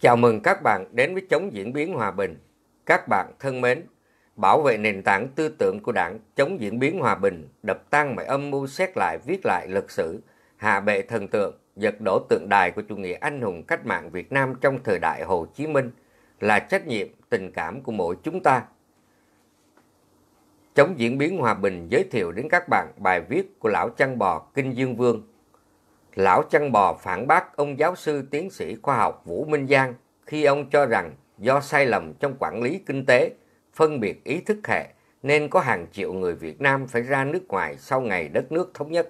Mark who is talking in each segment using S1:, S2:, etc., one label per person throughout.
S1: Chào mừng các bạn đến với Chống Diễn biến Hòa bình. Các bạn thân mến, bảo vệ nền tảng tư tưởng của đảng Chống Diễn biến Hòa bình, đập tan mọi âm mưu xét lại viết lại lịch sử, hạ bệ thần tượng, giật đổ tượng đài của chủ nghĩa anh hùng cách mạng Việt Nam trong thời đại Hồ Chí Minh là trách nhiệm, tình cảm của mỗi chúng ta. Chống Diễn biến Hòa bình giới thiệu đến các bạn bài viết của Lão Chăn Bò Kinh Dương Vương Lão chăn bò phản bác ông giáo sư tiến sĩ khoa học Vũ Minh Giang khi ông cho rằng do sai lầm trong quản lý kinh tế, phân biệt ý thức hệ nên có hàng triệu người Việt Nam phải ra nước ngoài sau ngày đất nước thống nhất.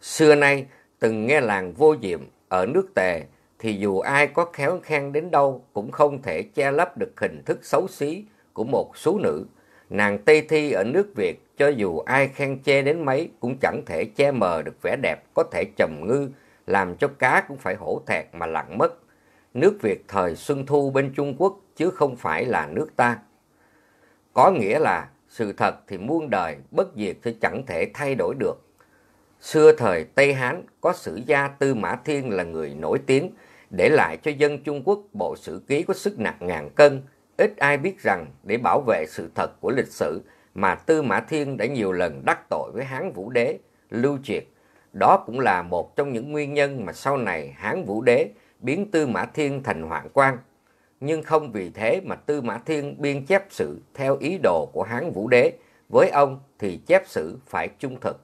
S1: Xưa nay, từng nghe làng vô diệm ở nước tề thì dù ai có khéo khen đến đâu cũng không thể che lấp được hình thức xấu xí của một số nữ Nàng Tây Thi ở nước Việt, cho dù ai khen che đến mấy, cũng chẳng thể che mờ được vẻ đẹp, có thể trầm ngư, làm cho cá cũng phải hổ thẹt mà lặng mất. Nước Việt thời Xuân Thu bên Trung Quốc, chứ không phải là nước ta. Có nghĩa là, sự thật thì muôn đời, bất diệt sẽ chẳng thể thay đổi được. Xưa thời Tây Hán, có sử gia Tư Mã Thiên là người nổi tiếng, để lại cho dân Trung Quốc bộ sử ký có sức nặng ngàn cân, Ít ai biết rằng để bảo vệ sự thật của lịch sử mà Tư Mã Thiên đã nhiều lần đắc tội với Hán Vũ Đế, Lưu Triệt. Đó cũng là một trong những nguyên nhân mà sau này Hán Vũ Đế biến Tư Mã Thiên thành hoạn quan. Nhưng không vì thế mà Tư Mã Thiên biên chép sự theo ý đồ của Hán Vũ Đế, với ông thì chép sử phải trung thực.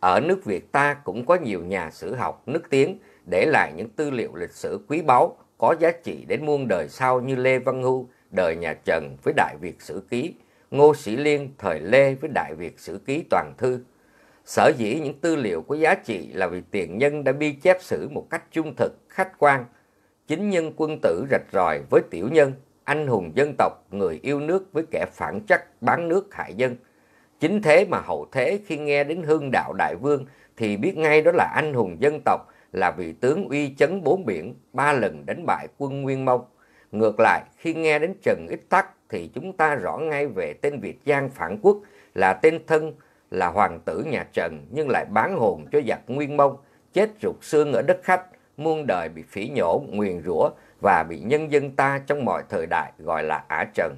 S1: Ở nước Việt ta cũng có nhiều nhà sử học nước tiếng để lại những tư liệu lịch sử quý báu có giá trị đến muôn đời sau như Lê Văn Hưu, đời nhà Trần với Đại Việt Sử Ký, Ngô Sĩ Liên thời Lê với Đại Việt Sử Ký Toàn Thư. Sở dĩ những tư liệu có giá trị là vì tiền nhân đã bi chép sử một cách trung thực, khách quan. Chính nhân quân tử rạch ròi với tiểu nhân, anh hùng dân tộc, người yêu nước với kẻ phản chắc bán nước hại dân. Chính thế mà hậu thế khi nghe đến hương đạo đại vương thì biết ngay đó là anh hùng dân tộc, là vị tướng uy chấn bốn biển, ba lần đánh bại quân Nguyên Mông. Ngược lại, khi nghe đến Trần Ích Tắc thì chúng ta rõ ngay về tên Việt Giang phản quốc là tên thân là hoàng tử nhà Trần nhưng lại bán hồn cho giặc Nguyên Mông, chết rụt xương ở đất khách, muôn đời bị phỉ nhổ, nguyền rủa và bị nhân dân ta trong mọi thời đại gọi là Ả Trần.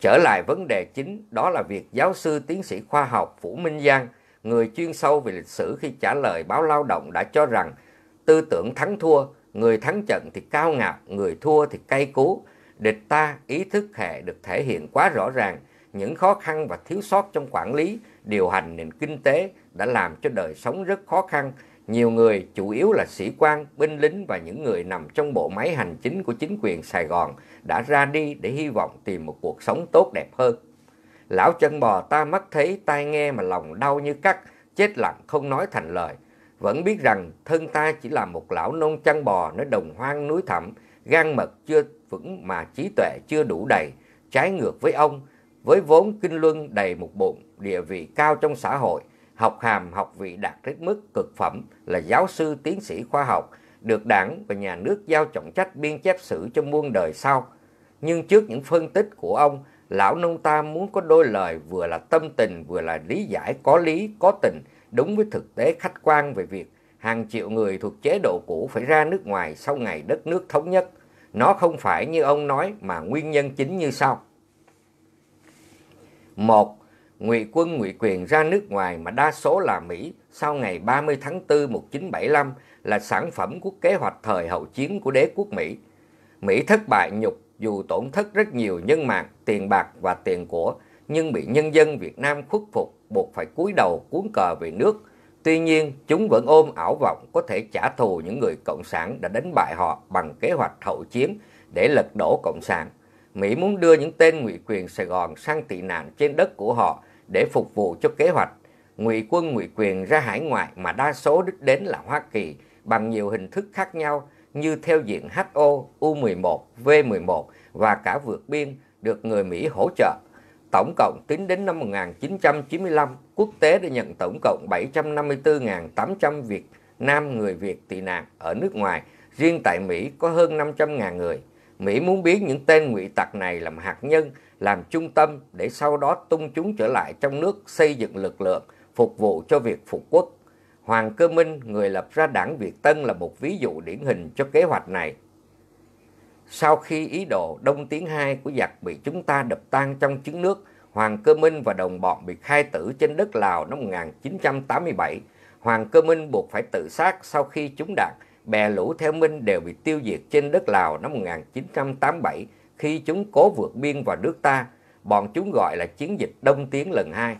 S1: Trở lại vấn đề chính, đó là việc giáo sư tiến sĩ khoa học Vũ Minh Giang, người chuyên sâu về lịch sử khi trả lời báo lao động đã cho rằng tư tưởng thắng thua người thắng trận thì cao ngạo, người thua thì cay cú. Địch ta ý thức hệ được thể hiện quá rõ ràng, những khó khăn và thiếu sót trong quản lý, điều hành nền kinh tế đã làm cho đời sống rất khó khăn. Nhiều người, chủ yếu là sĩ quan, binh lính và những người nằm trong bộ máy hành chính của chính quyền Sài Gòn đã ra đi để hy vọng tìm một cuộc sống tốt đẹp hơn. Lão chân bò ta mất thấy tai nghe mà lòng đau như cắt, chết lặng không nói thành lời vẫn biết rằng thân ta chỉ là một lão nông chăn bò nơi đồng hoang núi thẳm, gan mật chưa vững mà trí tuệ chưa đủ đầy, trái ngược với ông, với vốn kinh luân đầy một bụng, địa vị cao trong xã hội, học hàm học vị đạt đến mức cực phẩm là giáo sư tiến sĩ khoa học, được đảng và nhà nước giao trọng trách biên chép sử cho muôn đời sau. Nhưng trước những phân tích của ông, lão nông ta muốn có đôi lời vừa là tâm tình vừa là lý giải có lý, có tình, đúng với thực tế khách quan về việc hàng triệu người thuộc chế độ cũ phải ra nước ngoài sau ngày đất nước thống nhất. Nó không phải như ông nói mà nguyên nhân chính như sau. một Ngụy quân Ngụy quyền ra nước ngoài mà đa số là Mỹ sau ngày 30 tháng 4 1975 là sản phẩm của kế hoạch thời hậu chiến của đế quốc Mỹ. Mỹ thất bại nhục dù tổn thất rất nhiều nhân mạng, tiền bạc và tiền của, nhưng bị nhân dân Việt Nam khuất phục, buộc phải cúi đầu cuốn cờ về nước. Tuy nhiên, chúng vẫn ôm ảo vọng có thể trả thù những người Cộng sản đã đánh bại họ bằng kế hoạch hậu chiến để lật đổ Cộng sản. Mỹ muốn đưa những tên ngụy quyền Sài Gòn sang tị nạn trên đất của họ để phục vụ cho kế hoạch. Ngụy quân ngụy quyền ra hải ngoại mà đa số đích đến là Hoa Kỳ bằng nhiều hình thức khác nhau như theo diện HO, U11, V11 và cả vượt biên được người Mỹ hỗ trợ Tổng cộng tính đến năm 1995, quốc tế đã nhận tổng cộng 754.800 Việt Nam người Việt tị nạn ở nước ngoài, riêng tại Mỹ có hơn 500.000 người. Mỹ muốn biến những tên ngụy tặc này làm hạt nhân, làm trung tâm để sau đó tung chúng trở lại trong nước xây dựng lực lượng, phục vụ cho việc phục quốc. Hoàng Cơ Minh, người lập ra đảng Việt Tân là một ví dụ điển hình cho kế hoạch này. Sau khi ý đồ Đông Tiến hai của giặc bị chúng ta đập tan trong trứng nước, Hoàng Cơ Minh và đồng bọn bị khai tử trên đất Lào năm 1987, Hoàng Cơ Minh buộc phải tự sát sau khi chúng đạt, bè lũ theo Minh đều bị tiêu diệt trên đất Lào năm 1987 khi chúng cố vượt biên vào nước ta, bọn chúng gọi là chiến dịch Đông Tiến lần hai.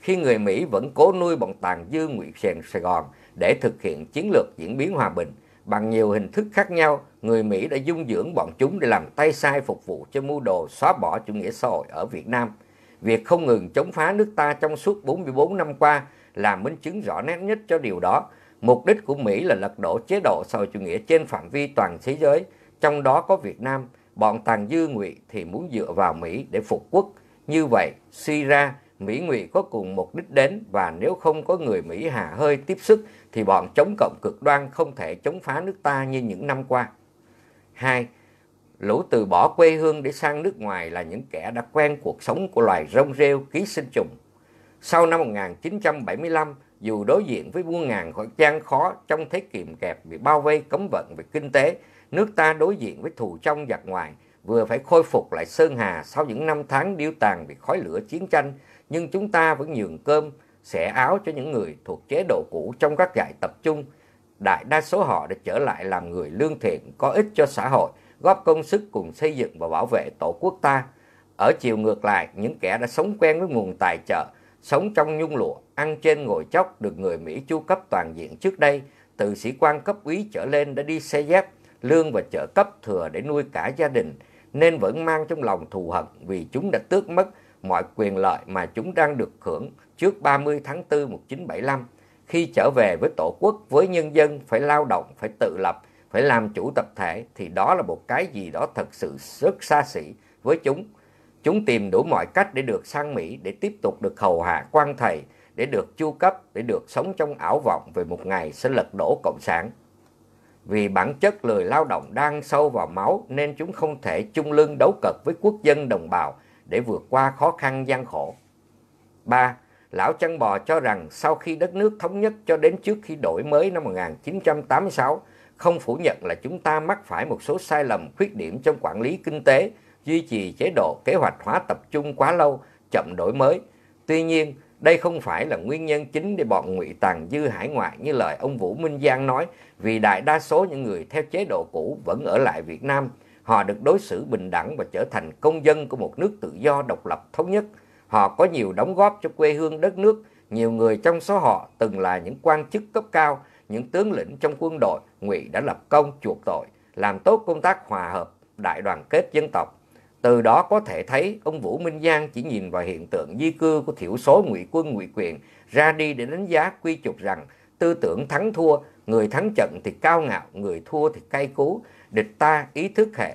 S1: Khi người Mỹ vẫn cố nuôi bọn tàn dư ngụy Sèn Sài Gòn để thực hiện chiến lược diễn biến hòa bình, bằng nhiều hình thức khác nhau, người Mỹ đã dung dưỡng bọn chúng để làm tay sai phục vụ cho mưu đồ xóa bỏ chủ nghĩa xã hội ở Việt Nam. Việc không ngừng chống phá nước ta trong suốt 44 năm qua là minh chứng rõ nét nhất cho điều đó. Mục đích của Mỹ là lật đổ chế độ xã hội chủ nghĩa trên phạm vi toàn thế giới, trong đó có Việt Nam. Bọn tàn dư ngụy thì muốn dựa vào Mỹ để phục quốc. Như vậy, suy ra, Mỹ ngụy có cùng mục đích đến và nếu không có người Mỹ hà hơi tiếp sức thì bọn chống cộng cực đoan không thể chống phá nước ta như những năm qua. 2. Lũ từ bỏ quê hương để sang nước ngoài là những kẻ đã quen cuộc sống của loài rong rêu ký sinh trùng. Sau năm 1975, dù đối diện với muôn ngàn khỏi gian khó trong thế kìm kẹp bị bao vây cấm vận về kinh tế, nước ta đối diện với thù trong giặc ngoài, vừa phải khôi phục lại Sơn Hà sau những năm tháng điêu tàn vì khói lửa chiến tranh, nhưng chúng ta vẫn nhường cơm, xẻ áo cho những người thuộc chế độ cũ trong các trại tập trung. Đại đa số họ đã trở lại làm người lương thiện, có ích cho xã hội, góp công sức cùng xây dựng và bảo vệ tổ quốc ta. Ở chiều ngược lại, những kẻ đã sống quen với nguồn tài trợ, sống trong nhung lụa, ăn trên ngồi chóc được người Mỹ chu cấp toàn diện trước đây, từ sĩ quan cấp úy trở lên đã đi xe dép, lương và trợ cấp thừa để nuôi cả gia đình, nên vẫn mang trong lòng thù hận vì chúng đã tước mất mọi quyền lợi mà chúng đang được hưởng trước 30 tháng 4 1975 khi trở về với tổ quốc, với nhân dân phải lao động, phải tự lập, phải làm chủ tập thể thì đó là một cái gì đó thật sự rất xa xỉ với chúng. Chúng tìm đủ mọi cách để được sang Mỹ, để tiếp tục được hầu hạ quan thầy, để được chu cấp, để được sống trong ảo vọng về một ngày sẽ lật đổ Cộng sản. Vì bản chất lười lao động đang sâu vào máu nên chúng không thể chung lưng đấu cật với quốc dân đồng bào để vượt qua khó khăn gian khổ. 3. Lão Chân Bò cho rằng sau khi đất nước thống nhất cho đến trước khi đổi mới năm 1986, không phủ nhận là chúng ta mắc phải một số sai lầm khuyết điểm trong quản lý kinh tế, duy trì chế độ kế hoạch hóa tập trung quá lâu, chậm đổi mới. Tuy nhiên, đây không phải là nguyên nhân chính để bọn ngụy tàng dư hải ngoại như lời ông Vũ Minh Giang nói, vì đại đa số những người theo chế độ cũ vẫn ở lại Việt Nam, Họ được đối xử bình đẳng và trở thành công dân của một nước tự do độc lập thống nhất. Họ có nhiều đóng góp cho quê hương đất nước. Nhiều người trong số họ từng là những quan chức cấp cao, những tướng lĩnh trong quân đội. Ngụy đã lập công chuộc tội, làm tốt công tác hòa hợp, đại đoàn kết dân tộc. Từ đó có thể thấy ông Vũ Minh Giang chỉ nhìn vào hiện tượng di cư của thiểu số ngụy quân ngụy quyền ra đi để đánh giá quy chụp rằng tư tưởng thắng thua Người thắng trận thì cao ngạo, người thua thì cay cú. Địch ta ý thức hệ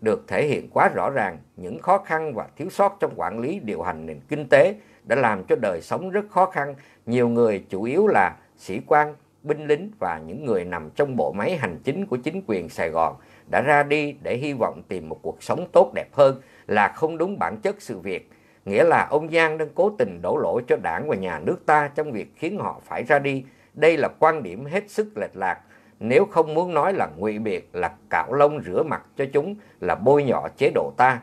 S1: được thể hiện quá rõ ràng. Những khó khăn và thiếu sót trong quản lý điều hành nền kinh tế đã làm cho đời sống rất khó khăn. Nhiều người chủ yếu là sĩ quan, binh lính và những người nằm trong bộ máy hành chính của chính quyền Sài Gòn đã ra đi để hy vọng tìm một cuộc sống tốt đẹp hơn là không đúng bản chất sự việc. Nghĩa là ông Giang đang cố tình đổ lỗi cho đảng và nhà nước ta trong việc khiến họ phải ra đi đây là quan điểm hết sức lệch lạc, nếu không muốn nói là ngụy biệt là cạo lông rửa mặt cho chúng là bôi nhọ chế độ ta.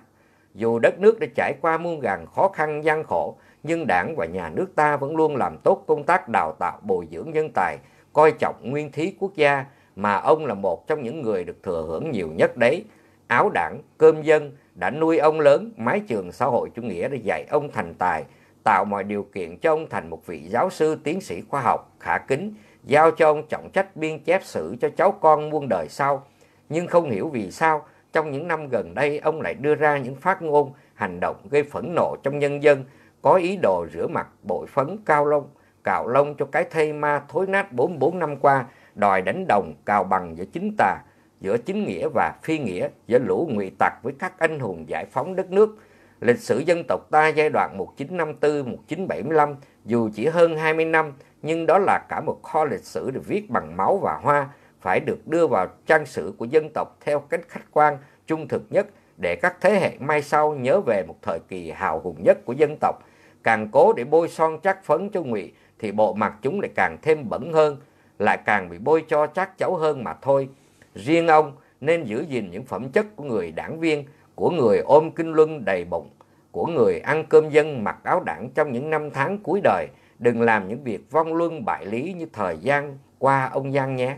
S1: Dù đất nước đã trải qua muôn ngàn khó khăn gian khổ, nhưng đảng và nhà nước ta vẫn luôn làm tốt công tác đào tạo bồi dưỡng nhân tài, coi trọng nguyên thí quốc gia mà ông là một trong những người được thừa hưởng nhiều nhất đấy. Áo đảng, cơm dân đã nuôi ông lớn, mái trường xã hội chủ nghĩa đã dạy ông thành tài, tạo mọi điều kiện cho ông thành một vị giáo sư tiến sĩ khoa học khả kính, giao cho ông trọng trách biên chép sử cho cháu con muôn đời sau. Nhưng không hiểu vì sao, trong những năm gần đây ông lại đưa ra những phát ngôn, hành động gây phẫn nộ trong nhân dân, có ý đồ rửa mặt bội phấn cao lông, cạo lông cho cái thây ma thối nát 44 năm qua, đòi đánh đồng cào bằng giữa chính tà, giữa chính nghĩa và phi nghĩa, giữa lũ ngụy tặc với các anh hùng giải phóng đất nước, lịch sử dân tộc ta giai đoạn 1954-1975 dù chỉ hơn 20 năm nhưng đó là cả một kho lịch sử được viết bằng máu và hoa phải được đưa vào trang sử của dân tộc theo cách khách quan trung thực nhất để các thế hệ mai sau nhớ về một thời kỳ hào hùng nhất của dân tộc. Càng cố để bôi son chắc phấn cho ngụy thì bộ mặt chúng lại càng thêm bẩn hơn, lại càng bị bôi cho chắc cháu hơn mà thôi. Riêng ông nên giữ gìn những phẩm chất của người đảng viên, của người ôm kinh luân đầy bụng, của người ăn cơm dân mặc áo đảng trong những năm tháng cuối đời, đừng làm những việc vong luân bại lý như thời gian qua ông Giang nhé.